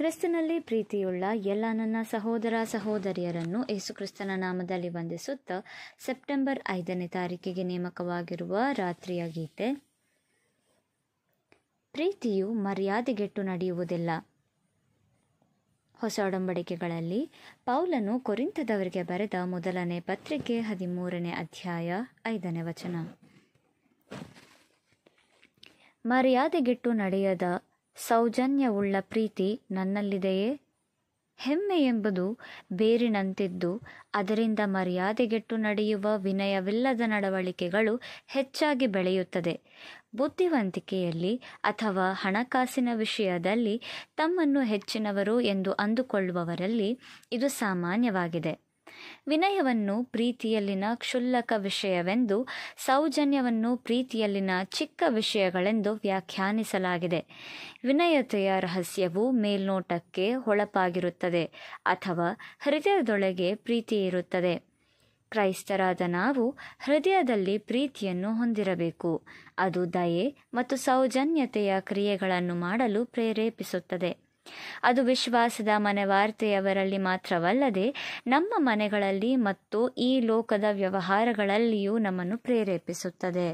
ಕ್ರಿಸ್ತನಲ್ಲಿ ಪ್ರೀತಿಯುಳ್ಳ ಎಲ್ಲ ನನ್ನ ಸಹೋದರ ಸಹೋದರಿಯರನ್ನು ಯೇಸುಕ್ರಿಸ್ತನ ನಾಮದಲ್ಲಿ ವಂದಿಸುತ್ತಾ ಸೆಪ್ಟೆಂಬರ್ ಐದನೇ ತಾರೀಕಿಗೆ ನೇಮಕವಾಗಿರುವ ರಾತ್ರಿಯ ಗೀತೆ ಪ್ರೀತಿಯು ಮರ್ಯಾದೆಗೆಟ್ಟು ನಡೆಯುವುದಿಲ್ಲ ಹೊಸ ಒಡಂಬಡಿಕೆಗಳಲ್ಲಿ ಪೌಲನು ಕೊರಿಂತದವರಿಗೆ ಬರೆದ ಮೊದಲನೇ ಪತ್ರಿಕೆ ಹದಿಮೂರನೇ ಅಧ್ಯಾಯ ಐದನೇ ವಚನ ಮರ್ಯಾದೆಗೆಟ್ಟು ನಡೆಯದ ಸೌಜನ್ಯವುಳ್ಳ ಪ್ರೀತಿ ನನ್ನಲ್ಲಿದೆಯೇ ಹೆಮ್ಮೆ ಎಂಬುದು ಬೇರಿನಂತಿದ್ದು ಅದರಿಂದ ಮರ್ಯಾದೆಗೆಟ್ಟು ನಡೆಯುವ ವಿನಯವಿಲ್ಲದ ನಡವಳಿಕೆಗಳು ಹೆಚ್ಚಾಗಿ ಬೆಳೆಯುತ್ತದೆ ಬುದ್ಧಿವಂತಿಕೆಯಲ್ಲಿ ಅಥವಾ ಹಣಕಾಸಿನ ವಿಷಯದಲ್ಲಿ ತಮ್ಮನ್ನು ಹೆಚ್ಚಿನವರು ಎಂದು ಅಂದುಕೊಳ್ಳುವವರಲ್ಲಿ ಇದು ಸಾಮಾನ್ಯವಾಗಿದೆ ವಿನಯವನ್ನು ಪ್ರೀತಿಯಲ್ಲಿನ ಕ್ಷುಲ್ಲಕ ವಿಷಯವೆಂದು ಸೌಜನ್ಯವನ್ನು ಪ್ರೀತಿಯಲ್ಲಿನ ಚಿಕ್ಕ ವಿಷಯಗಳೆಂದು ವ್ಯಾಖ್ಯಾನಿಸಲಾಗಿದೆ ವಿನಯತೆಯ ರಹಸ್ಯವು ಮೇಲ್ನೋಟಕ್ಕೆ ಹೊಳಪಾಗಿರುತ್ತದೆ ಅಥವಾ ಹೃದಯದೊಳಗೆ ಪ್ರೀತಿ ಇರುತ್ತದೆ ಕ್ರೈಸ್ತರಾದ ನಾವು ಹೃದಯದಲ್ಲಿ ಪ್ರೀತಿಯನ್ನು ಹೊಂದಿರಬೇಕು ಅದು ದಯೆ ಮತ್ತು ಸೌಜನ್ಯತೆಯ ಕ್ರಿಯೆಗಳನ್ನು ಮಾಡಲು ಪ್ರೇರೇಪಿಸುತ್ತದೆ ಅದು ವಿಶ್ವಾಸದ ಮನೆವಾರ್ತೆಯವರಲ್ಲಿ ಮಾತ್ರವಲ್ಲದೆ ನಮ್ಮ ಮನೆಗಳಲ್ಲಿ ಮತ್ತು ಈ ಲೋಕದ ವ್ಯವಹಾರಗಳಲ್ಲಿಯೂ ನಮ್ಮನ್ನು ಪ್ರೇರೇಪಿಸುತ್ತದೆ